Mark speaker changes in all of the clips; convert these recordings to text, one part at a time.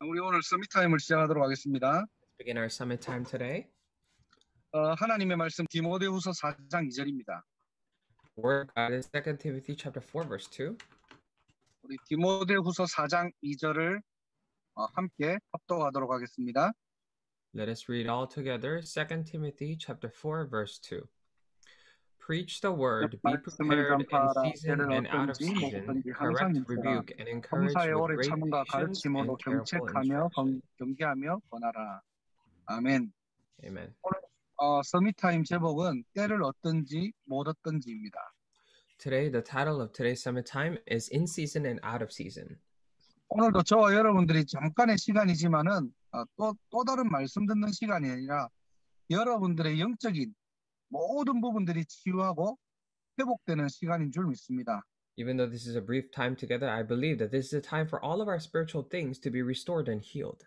Speaker 1: 우리 오늘 서밋타임을 시작하도록 하겠습니다. begin our summit time today. 어, 하나님의 말씀 디모데후서 4장 2절입니다. Word God is
Speaker 2: 2 Timothy chapter 4 verse 2.
Speaker 1: 우리 디모데후서 4장 2절을 어, 함께 합독하도록 하겠습니다.
Speaker 2: Let us read all together 2 Timothy chapter 4 verse 2. Preach the word, be prepared in uh, season and out of season, correct, rebuke, and encourage with great patience and careful
Speaker 1: 경계하며 권하라. 아멘. Amen.
Speaker 2: 어, 서밋타임 uh, 제목은 때를 얻든지 못 얻든지입니다. Today, the title of today's summit time is In Season and Out of Season.
Speaker 1: 오늘도 저와 여러분들이 잠깐의 시간이지만은 어, 또, 또 다른 말씀 듣는 시간이 아니라 여러분들의 영적인 모든 부분들이 치유하고 회복되는 시간인 줄
Speaker 2: 믿습니다. Even though this is a brief time together, I believe that this is a time for all of our spiritual things to be restored and healed.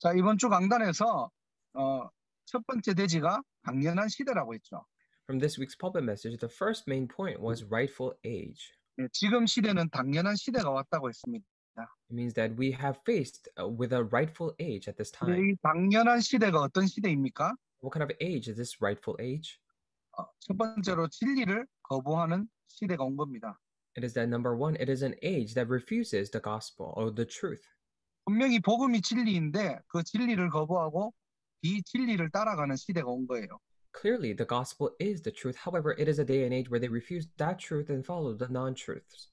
Speaker 2: 자, 이번 주 강단에서 어, 첫 번째 대지가 강연한 시대라고 했죠. From this week's pulpit message, the first main point was rightful age. 네, 지금 시대는 당연한 시대가 왔다고 했습니다. It means that we have faced with a rightful age at this time. 이 당연한 시대가 어떤 시대입니까? What kind of age is this rightful age? 첫 번째로 진리를 거부하는 시대가 온 겁니다. It is that number one, it is an age that refuses the gospel or the truth.
Speaker 1: 분명히 복음이 진리인데 그 진리를 거부하고 비진리를 따라가는 시대가 온
Speaker 2: 거예요. Clearly, the gospel is the truth. However, it is a day and age where they refuse that truth and follow the non-truths.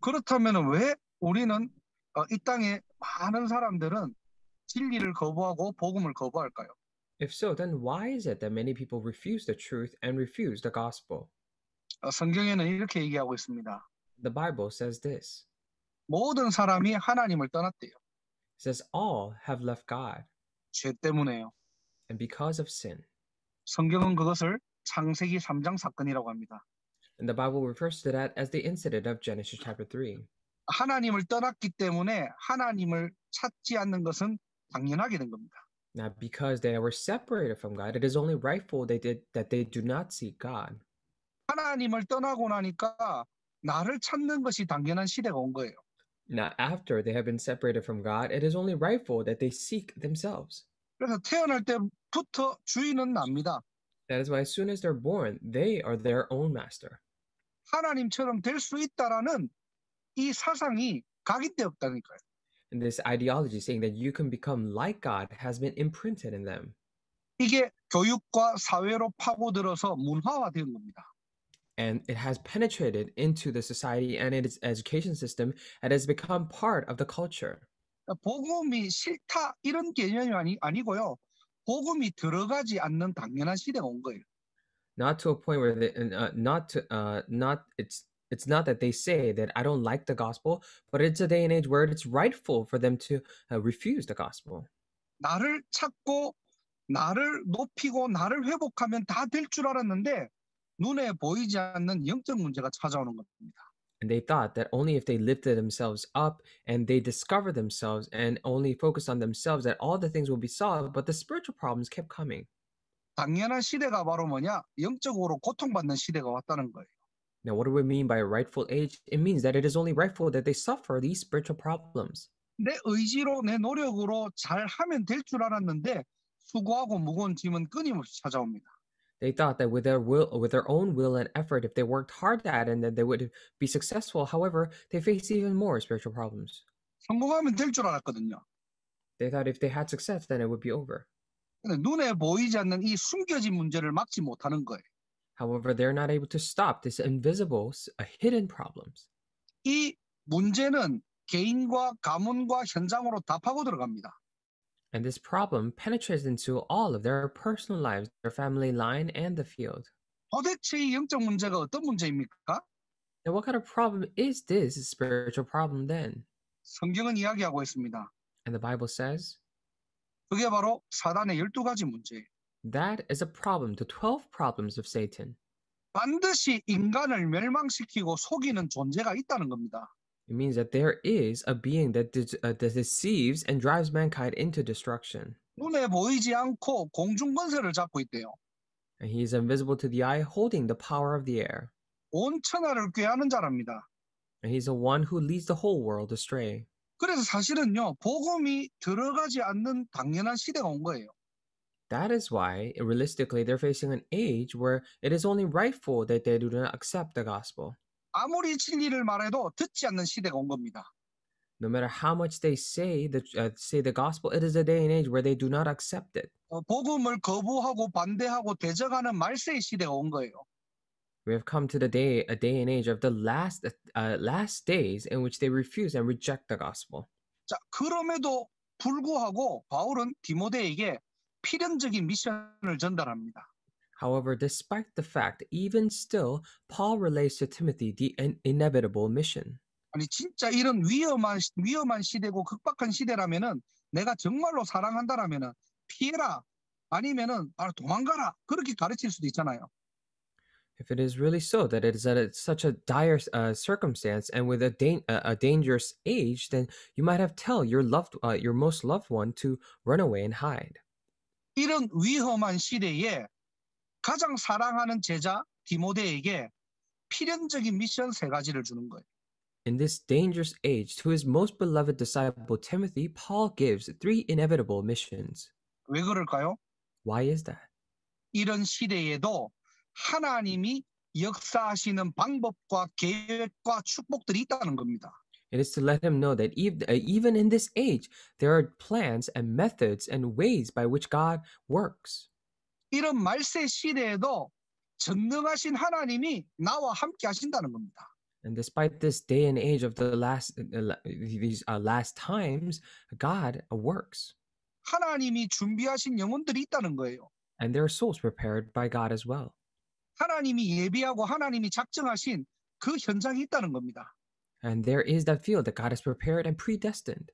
Speaker 2: 그렇다면 왜 우리는 어, 이 땅에 많은 사람들은 진리를 거부하고 복음을 거부할까요? If so, then why is it that many people refuse the truth and refuse the gospel? 성경에는 이렇게 얘기하고 있습니다. The Bible says this. 모든 사람이 하나님을 떠났대요. It says all have left God. 죄 때문에요. And because of sin. 성경은 그것을 창세기 3장 사건이라고 합니다. And the Bible refers to that as the incident of Genesis chapter 3. 하나님을 떠났기 때문에 하나님을 찾지 않는 것은 당연하게 된 겁니다. Now, because they were separated from God, it is only rightful they did that they do not seek God. 하나님을 떠나고 나니까 나를 찾는 것이 당연한 시대가 온 거예요. Now, after they have been separated from God, it is only rightful that they seek themselves. 그래서 태어날 때부터 주인은 납니다. That is why as soon as they're born, they are their own master. 하나님처럼 될 수 있다라는 이 사상이 각인되었다니까요 this ideology saying that you can become like God has been imprinted in them. 이게 교육과 사회로 파고들어서 문화화된 겁니다. And it has penetrated into the society and its education system and has become part of the culture.
Speaker 1: 복음이 싫다 이런 개념이 아니, 아니고요. 복음이 들어가지 않는 당연한 시대가 온 거예요.
Speaker 2: Not to a point where, they, uh, not to, uh, not it's it's not that they say that I don't like the gospel, but it's a day and age where it's rightful for them to uh, refuse the gospel.
Speaker 1: 나를 찾고 나를 높이고 나를 회복하면 알았는데 눈에 보이지 않는 영적 문제가 찾아오는 겁니다.
Speaker 2: And they thought that only if they lifted themselves up and they discovered themselves and only focused on themselves that all the things will be solved, but the spiritual problems kept coming. 당연한 시대가 바로 뭐냐? 영적으로 고통받는 시대가 왔다는 거예요. Now, what do we mean by a rightful age? It means that it is only rightful that they suffer these spiritual problems.
Speaker 1: 내 의지로 내 노력으로 잘 하면 알았는데 수고하고 무거운 짐은 끊임없이
Speaker 2: 찾아옵니다. They thought that with their will, with their own will and effort, if they worked hard at it, then they would be successful. However, they faced even more spiritual problems. 성공하면 알았거든요. They thought if they had success, then it would be over. 눈에 보이지 않는 이 숨겨진 문제를 막지 못하는 거예요. However, they're not able to stop this invisible, uh, hidden problems. 이 문제는 개인과 가문과 현장으로 다 파고 들어갑니다. And this problem penetrates into all of their personal lives, their family line, and the field. 도대체 이 영적 문제가 어떤 문제입니까? Now, what kind of problem is this spiritual problem then? 성경은 이야기하고 있습니다. And the Bible says. 그게 바로 사단의 열두 문제예요. That is a problem to 12 problems of Satan. 반드시 인간을 멸망시키고 속이는 존재가 있다는 겁니다. It means that there is a being that, de- uh, that deceives and drives mankind into destruction. 눈에 보이지 않고 공중 권세를 잡고 있대요. And he is invisible to the eye, holding the power of the air. 온 천하를 꾀하는 자랍니다. And he's the one who leads the whole world astray. 그래서 사실은요,
Speaker 1: 복음이
Speaker 2: 들어가지 않는 당연한 시대가 온 거예요. That is why, realistically, they're facing an age where it is only rightful that they do not accept the gospel. No matter how much they say the uh, say the gospel, it is a day and age where they do not accept it.
Speaker 1: 거부하고 반대하고 대적하는 말세의 시대가 온 거예요.
Speaker 2: We have come to the day, a day and age of the last uh, last days in which they refuse and reject the gospel. 자, 그럼에도
Speaker 1: 불구하고 바울은 디모데에게 필연적인 미션을 전달합니다.
Speaker 2: However, despite the fact, even still, Paul relates to Timothy the inevitable mission. 아니 진짜 이런 위험한 위험한 시대고 극박한 시대라면은
Speaker 1: 내가 정말로 사랑한다라면은 피해라 아니면은 아 도망가라
Speaker 2: 그렇게 가르칠 수도 있잖아요. If it is really so that it is at a, such a dire uh, circumstance and with a, da- a, dangerous age, then you might have tell your loved uh, your most loved one to run away and hide.
Speaker 1: 이런 위험한 시대에 가장 사랑하는 제자 디모데에게 필연적인 미션 세 가지를 주는 거예요.
Speaker 2: In this dangerous age, to his most beloved disciple Timothy, Paul gives three inevitable missions. 왜 그럴까요? Why is that? 이런 시대에도 하나님이 역사하시는 방법과
Speaker 1: 계획과
Speaker 2: 축복들이 있다는 겁니다. It is to let him know that uh, even in this age, there are plans and methods and ways by which God works. 이런 말세 시대에도 전능하신 하나님이 나와 함께 하신다는 겁니다. And despite this day and age of the last uh, these uh, last times, God works. 하나님이 준비하신 영혼들이 있다는 거예요. And there are souls prepared by God as well. 하나님이 예비하고 하나님이 작정하신 그 현장이 있다는 겁니다. And there is that field that God has prepared and predestined.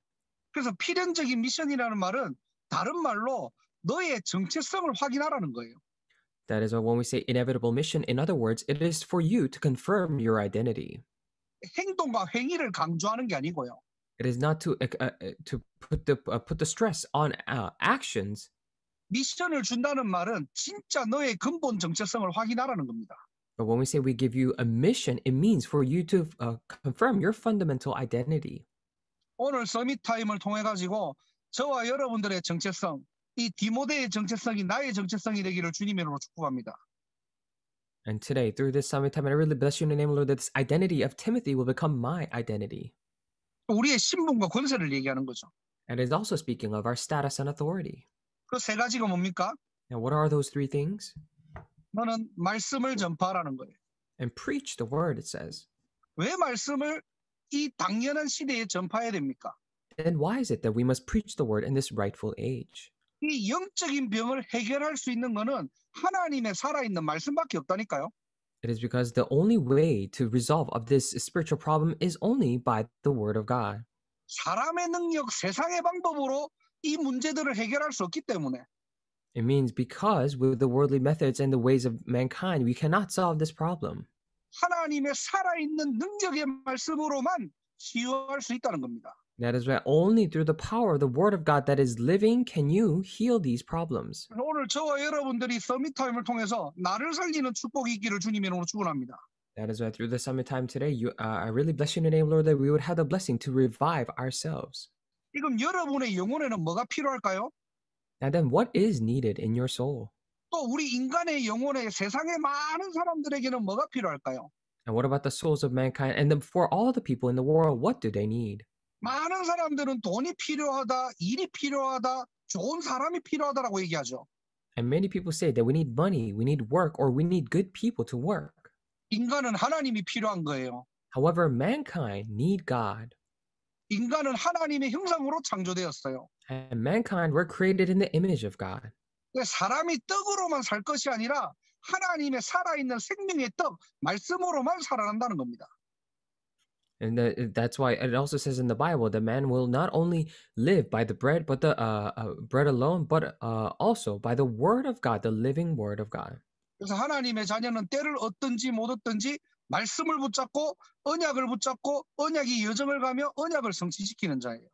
Speaker 2: 그래서
Speaker 1: 필연적인 미션이라는 말은 다른 말로 너의 정체성을 확인하라는 거예요.
Speaker 2: That is why when we say inevitable mission, in other words, it is for you to confirm your identity. 행동과 행위를 강조하는 게 아니고요. It is not to uh, uh to put the uh, put the stress on uh, actions. 미션을 준다는 말은 진짜 너의 근본 정체성을 확인하라는 겁니다. But when we say we give you a mission, it means for you to uh, confirm your fundamental identity. 오늘 서밋 타임을 통해
Speaker 1: 가지고 저와 여러분들의 정체성, 이 디모데의 정체성이 나의 정체성이 되기를 이름으로 축복합니다.
Speaker 2: And today, through this summit time, I really bless you in the name, of Lord, that this identity of Timothy will become my identity. And it is also speaking of our status and authority. And what are those three things? 너는 말씀을 전파하라는 거예요. And preach the word, it says. 왜
Speaker 1: 말씀을 이 당연한 시대에 전파해야 됩니까? And why is it that we must
Speaker 2: preach the word in this rightful age?
Speaker 1: 이 영적인 병을 해결할 수 있는 거는
Speaker 2: 하나님의 살아있는 말씀밖에 없다니까요. It is because the only way to resolve of this spiritual problem is only by the word of God.
Speaker 1: 사람의 능력, 세상의 방법으로 이 문제들을 해결할 수 없기 때문에.
Speaker 2: It means because with the worldly methods and the ways of mankind, we cannot solve this problem. That is why only through the power of the Word of God that is living can you heal these problems. That is why through the summit time today, you, uh, I really bless you in the name, Lord, that we would have the blessing to revive ourselves. 지금 여러분의 영혼에는 뭐가 필요할까요? Now then, what is needed in your soul?
Speaker 1: 또 우리 인간의 영혼에 많은 사람들에게는 뭐가 필요할까요?
Speaker 2: And what about the souls of mankind? And then for all the people in the world, what do they need?
Speaker 1: 많은 사람들은 돈이 필요하다, 일이 필요하다, 좋은 사람이 필요하다라고 얘기하죠.
Speaker 2: And many people say that we need money, we need work, or we need good people to work. 인간은 하나님이 필요한 거예요. However, mankind need God. 인간은 하나님의 형상으로 창조되었어요. And mankind were created in the image of God. 사람이 떡으로만 살 것이
Speaker 1: 아니라 하나님의 살아있는 생명의 떡 말씀으로만 살아난다는 겁니다.
Speaker 2: And that's why it also says in the Bible that man will not only live by the bread, but the uh, uh, bread alone, but uh, also by the word of God, the living word of God.
Speaker 1: 그래서 하나님의 자녀는 때를 얻든지 못 얻든지 말씀을 붙잡고 언약을 붙잡고 언약이 여정을 가며 언약을 성취시키는 자예요.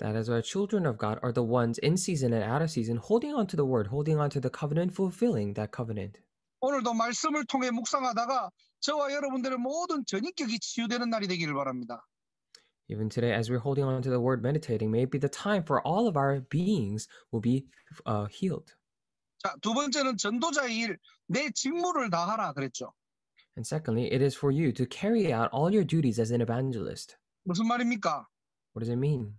Speaker 2: That is why children of God are the ones in season and out of season holding on to the word, holding on to the covenant, fulfilling that covenant.
Speaker 1: 오늘도 말씀을 통해 묵상하다가 저와 여러분들의 모든 전인격이 치유되는 날이 되기를 바랍니다.
Speaker 2: Even today, as we're holding on to the word, meditating, maybe the time for all of our beings will be uh, healed. 자, 두 번째는 전도자의 일, 내 직무를 다하라 그랬죠. And secondly, it is for you to carry out all your duties as an evangelist. 무슨 말입니까? What does it mean?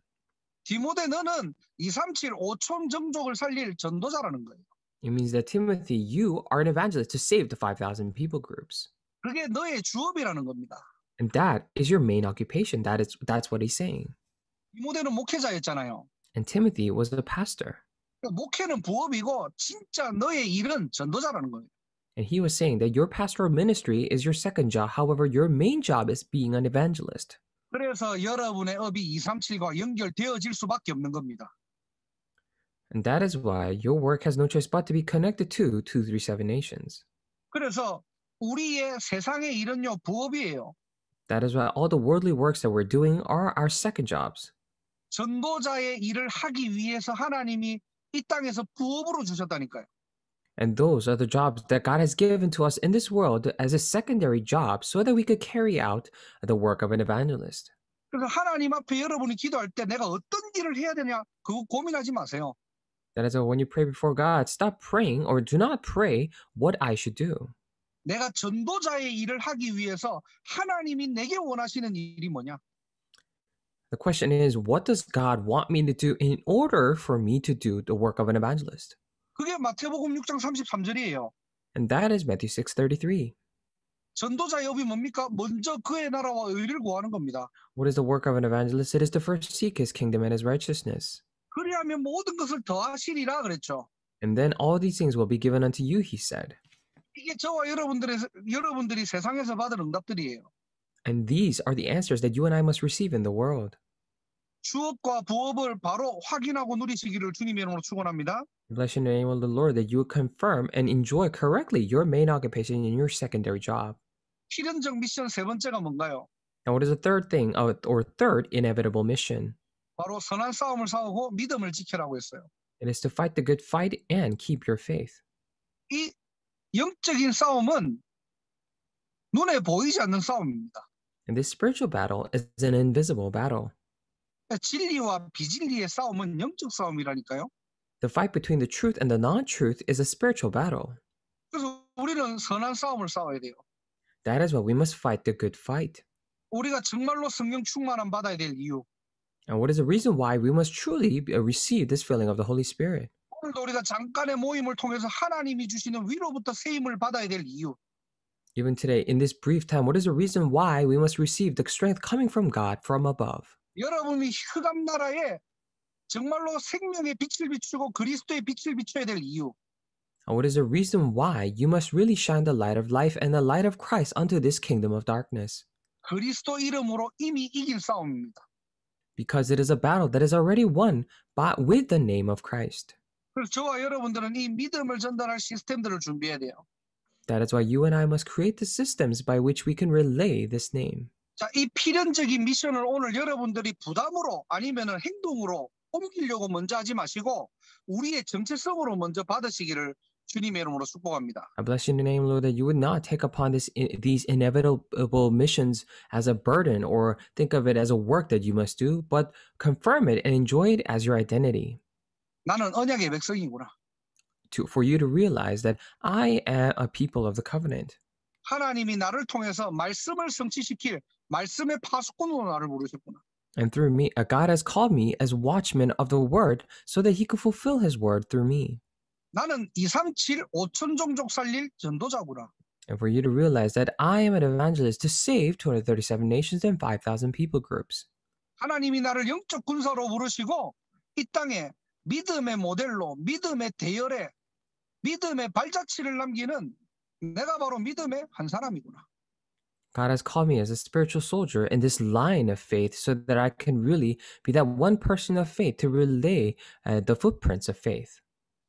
Speaker 2: 디모데 너는 237 5천 정족을 살릴 전도자라는 거예요. It means that Timothy, you are an evangelist to save the 5,000 people groups. 그게 너의 주업이라는 겁니다. And that is your main occupation. That is that's what he's saying. 디모데는 목회자였잖아요. And Timothy was a pastor. 목회는 부업이고 진짜 너의 일은 전도자라는 거예요. And he was saying that your pastoral ministry is your second job. However, your main job is being an evangelist.
Speaker 1: 그래서 여러분의 업이 237과 연결되어질 수밖에 없는 겁니다.
Speaker 2: And that is why your work has no choice but to be connected to 237 nations.
Speaker 1: 그래서 우리의 세상의 일은요 부업이에요.
Speaker 2: That is why all the worldly works that we're doing are our second jobs.
Speaker 1: 전도자의 일을 하기 위해서 하나님이 이 땅에서 부업으로 주셨다니까요.
Speaker 2: And those are the jobs that God has given to us in this world as a secondary job so that we could carry out the work of an evangelist. 그래서 That is why when you pray before God, stop praying or do not pray what I should do. The question is, what does God want me to do in order for me to do the work of an evangelist?
Speaker 1: 그게 마태복음 6장
Speaker 2: 33절이에요. And that is Matthew 6:33. 뭡니까? 먼저 그의 나라와 의를 구하는 겁니다. What is the work of an evangelist? It is to first seek his kingdom and his righteousness. 그리하면 모든 것을 더하시리라 그랬죠. And then all these things will be given unto you, he said.
Speaker 1: 이게 저와 여러분들의 여러분들이 세상에서 받은 응답들이에요.
Speaker 2: And these are the answers that you and I must receive in the world. 주업과 부업을 바로 확인하고 누리시기를 주님의 이름으로 축원합니다. Bless the name of the Lord that you confirm and enjoy correctly your main occupation and your secondary job.
Speaker 1: 필연적 미션
Speaker 2: 세 번째가 뭔가요? And what is the third thing or third inevitable mission? 바로 선한
Speaker 1: 싸움을 싸우고 믿음을 지키라고 했어요.
Speaker 2: It is to fight the good fight and keep your faith. 이 영적인 싸움은 눈에 보이지 않는 싸움입니다. And this spiritual battle is an invisible battle. 진리와
Speaker 1: 비진리의 싸움은 영적 싸움이라니까요.
Speaker 2: The fight between the truth and the non-truth is a spiritual battle.
Speaker 1: 그래서 우리는 선한 싸움을 싸워야 돼요.
Speaker 2: That is why we must fight the good fight.
Speaker 1: 우리가 정말로 성령 충만함 받아야 될 이유.
Speaker 2: And what is the reason why we must truly uh, receive this filling of the Holy Spirit?
Speaker 1: 오늘도 우리가 잠깐의 모임을 통해서 하나님이 주시는 위로부터 세임을 받아야 될 이유.
Speaker 2: Even today, in this brief time, what is the reason why we must receive the strength coming from God from above?
Speaker 1: 여러분이 흑암 나라에 정말로 생명의 빛을 비추고 그리스도의 빛을 비춰야 될 이유.
Speaker 2: Oh, what is the reason why you must really shine the light of life and the light of Christ unto this kingdom of darkness?
Speaker 1: 그리스도 이름으로 이미 이길 싸움입니다.
Speaker 2: Because it is a battle that is already won but with the name of Christ.
Speaker 1: 저와 여러분들은 이 믿음을 전달할 시스템들을 준비해야 돼요.
Speaker 2: That is why you and I must create the systems by which we can relay this name.
Speaker 1: 자, 이 필연적인 미션을 오늘 여러분들이 부담으로 아니면은 행동으로 옮기려고 먼저 하지 마시고 우리의 정체성으로 먼저 받으시기를 주님의 이름으로 축복합니다.
Speaker 2: I bless you in the name, Lord, that you would not take upon this these inevitable missions as a burden or think of it as a work that you must do, but confirm it and enjoy it as your identity.
Speaker 1: 나는 언약의 백성이구나.
Speaker 2: To, for you to realize that I am a people of the covenant.
Speaker 1: 하나님이 나를 통해서 말씀을 성취시킬 말씀의 파수꾼으로 나를 부르셨구나.
Speaker 2: And through me, a uh, God has called me as watchman of the word so that he could fulfill his word through me. 나는 237
Speaker 1: 5천 종족 살릴 전도자구나.
Speaker 2: And for you to realize that I am an evangelist to save 237 nations and 5,000 people groups.
Speaker 1: 하나님이 나를 영적 군사로 부르시고 이 땅에 믿음의 모델로 믿음의 대열에 믿음의 발자취를 남기는 내가 바로 믿음의 한 사람이구나.
Speaker 2: God has called me as a spiritual soldier in this line of faith so that I can really be that one person of faith to relay uh, the footprints of faith.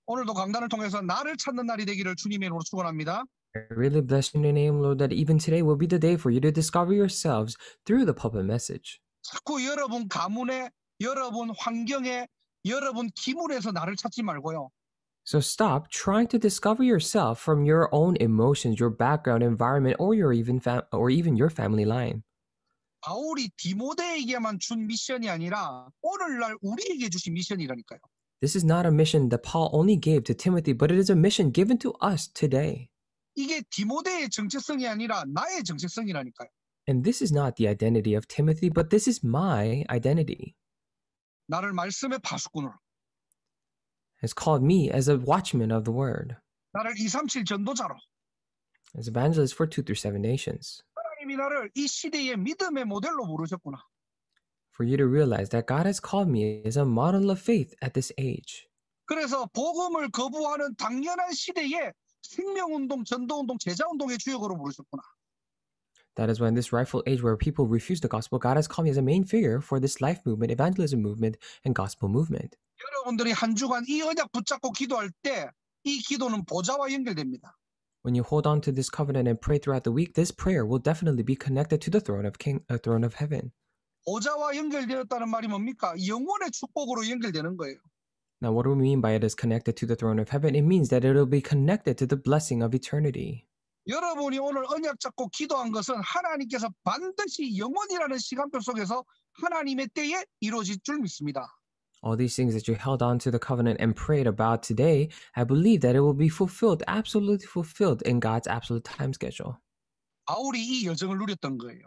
Speaker 1: 오늘도 강단을 통해서 나를 찾는 날이 되기를 주님의 이름으로 축원합니다.
Speaker 2: I really bless in your name, Lord, that even today will be the day for you to discover yourselves through the pulpit message.
Speaker 1: 자꾸 여러분 가문에, 여러분 환경에, 여러분 기물에서 나를 찾지 말고요.
Speaker 2: So stop trying to discover yourself from your own emotions, your background, environment, or your even fam- or even your family line.
Speaker 1: 바울이 디모데에게만 준 미션이 아니라 오늘날
Speaker 2: 우리에게 주신 미션이라니까요. This is not a mission that Paul only gave to Timothy, but it is a mission given to us today.
Speaker 1: 이게 디모데의 정체성이 아니라 나의 정체성이라니까요.
Speaker 2: And this is not the identity of Timothy, but this is my identity.
Speaker 1: 나를 말씀의 파수꾼으로
Speaker 2: has called me as a watchman of the word. As evangelist for 2 through 7 nations. For you to realize that God has called me as a model of faith at this age.
Speaker 1: 그래서 복음을 거부하는 당연한 시대에 생명운동, 전도운동, 제자운동의 주역으로 부르셨구나.
Speaker 2: That is why in this rightful age where people refuse the gospel, God has called me as a main figure for this life movement, evangelism movement, and gospel movement. When you hold on to this covenant and pray throughout the week, this prayer will definitely be connected to the throne of King, uh, throne of heaven.
Speaker 1: 보좌와 연결되었다는 말이 뭡니까? 영원의 축복으로 연결되는 거예요.
Speaker 2: Now, what do we mean by it is connected to the throne of heaven? It means that it will be connected to the blessing of eternity.
Speaker 1: 여러분이 오늘 언약 잡고 기도한 것은 하나님께서 반드시 영원이라는 시간표 속에서 하나님의 때에 이루어질 줄 믿습니다.
Speaker 2: All these things that you held on to the covenant and prayed about today, I believe that it will be fulfilled, absolutely fulfilled in God's absolute time schedule.
Speaker 1: 바울이 이 여정을 누렸던 거예요.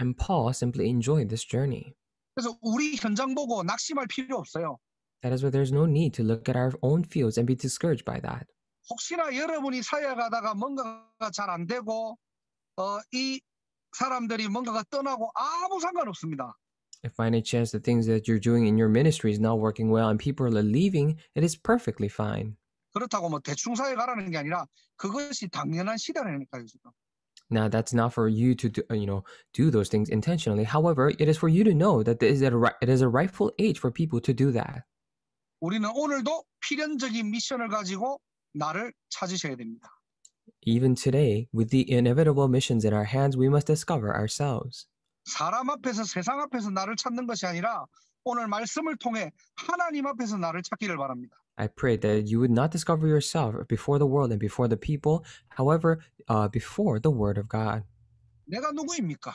Speaker 2: And Paul simply enjoyed this journey.
Speaker 1: 그래서 우리
Speaker 2: 현장 보고 낙심할 필요 없어요. That is why there's no need to look at our own fields and be discouraged by that.
Speaker 1: 혹시나 여러분이 사야 뭔가가 되고 어, 이 사람들이 뭔가가 떠나고 아무 상관없습니다.
Speaker 2: If by any chance the things that you're doing in your ministry is not working well and people are leaving, it is perfectly fine. 그렇다고 뭐 대충
Speaker 1: 게 아니라 그것이 당연한 시대라니까요 지금.
Speaker 2: Now that's not for you to do, you know do those things intentionally. However, it is for you to know that it is a, it is a rightful age for people to do that.
Speaker 1: 우리는 오늘도 필연적인 미션을 가지고 나를 찾으셔야 됩니다.
Speaker 2: Even today, with the inevitable missions in our hands, we must discover ourselves.
Speaker 1: 사람 앞에서 세상 앞에서 나를 찾는 것이 아니라 오늘 말씀을 통해 하나님 앞에서 나를 찾기를 바랍니다.
Speaker 2: I pray that you would not discover yourself before the world and before the people, however, uh, before the word of God. 내가 누구입니까?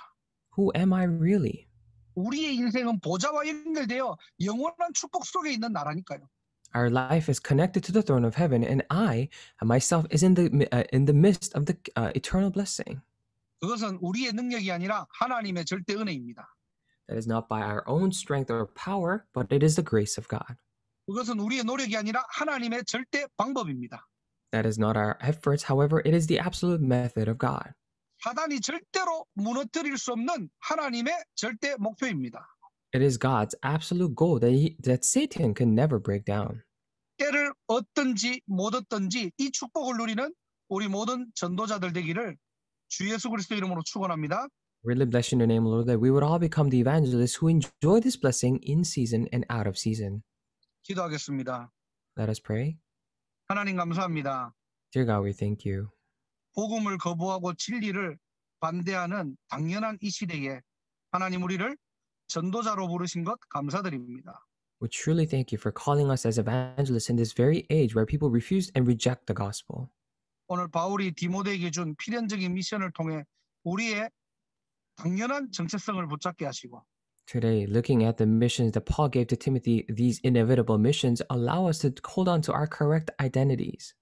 Speaker 2: Who am I really? 우리의 인생은 보좌와 연결되어
Speaker 1: 영원한 축복 속에 있는 나라니까요.
Speaker 2: Our life is connected to the throne of heaven, and I myself is in the uh, in the midst of the uh, eternal blessing.
Speaker 1: 그것은 우리의 능력이 아니라 하나님의 절대 은혜입니다.
Speaker 2: That is not by our own strength or power, but it is the grace of God.
Speaker 1: 그것은 우리의 노력이 아니라 하나님의 절대 방법입니다.
Speaker 2: That is not our efforts, however, it is the absolute method of God.
Speaker 1: 사단이 절대로 무너뜨릴 수 없는 하나님의 절대 목표입니다.
Speaker 2: It is God's absolute goal that, he, that Satan can never break down.
Speaker 1: 때를 얻든지 못 얻든지 이 축복을 누리는 우리 모든 전도자들 되기를 주 예수 그리스도 이름으로 축원합니다.
Speaker 2: Really bless you in your name, Lord, that we would all become the evangelists who enjoy this blessing in season and out of season.
Speaker 1: 기도하겠습니다. Let us pray. 하나님 감사합니다.
Speaker 2: Dear God, we thank you.
Speaker 1: 복음을 거부하고 진리를 반대하는 당연한 이 시대에 하나님 우리를 전도자로 부르신 것 감사드립니다.
Speaker 2: We truly thank you for calling us as evangelists in this very age where people refuse and reject the gospel.
Speaker 1: 오늘 바울이 디모데에게 준 필연적인 미션을 통해 우리의 당연한 정체성을 붙잡게 하시고
Speaker 2: Today, looking at the missions that Paul gave to Timothy, these inevitable missions allow us to hold on to our correct identities.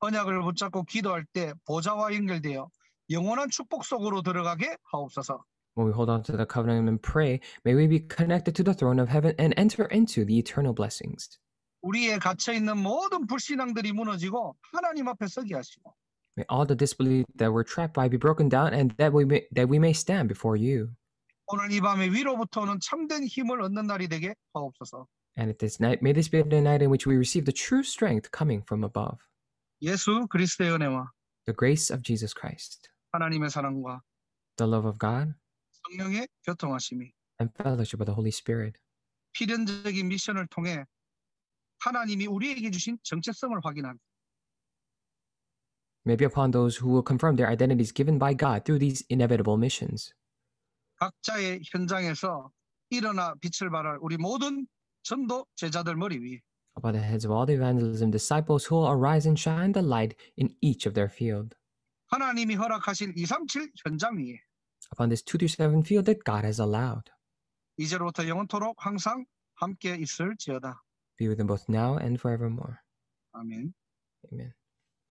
Speaker 1: 언약을 붙잡고 기도할 때 보좌와 연결되어 영원한 축복 속으로 들어가게
Speaker 2: 하옵소서. When we hold on to the covenant and pray, may we be connected to the throne of heaven and enter into the eternal blessings.
Speaker 1: 우리의 갇혀 있는 모든 불신앙들이 무너지고 하나님 앞에 서게 하시고.
Speaker 2: May all the disbelief that we're trapped by be broken down and that we may, that we may stand before you.
Speaker 1: 오늘 이 밤에 참된 힘을 얻는 날이 되게 하옵소서.
Speaker 2: And at this night, may this be the night in which we receive the true strength coming from above. 예수 그리스도의 은혜와 the grace of Jesus Christ,
Speaker 1: 하나님의 사랑과
Speaker 2: the love of God,
Speaker 1: 성령의 교통하심이
Speaker 2: and fellowship of the Holy Spirit.
Speaker 1: 필연적인 미션을 통해 하나님이 우리에게 주신 정체성을 확인합니다.
Speaker 2: Maybe upon those who will confirm their identities given by God through these inevitable missions.
Speaker 1: 각자의 현장에서 일어나 빛을 발할 우리 모든 전도 제자들 머리 위에.
Speaker 2: About the heads of all the evangelism disciples who will arise and shine the light in each of their field.
Speaker 1: 하나님이 허락하신 237 현장 위에.
Speaker 2: upon this two-three-seven field that God has allowed.
Speaker 1: 이제로부터 영원토록 항상 함께 있을지어다.
Speaker 2: Be with them both now and forevermore.
Speaker 1: 아멘. Amen.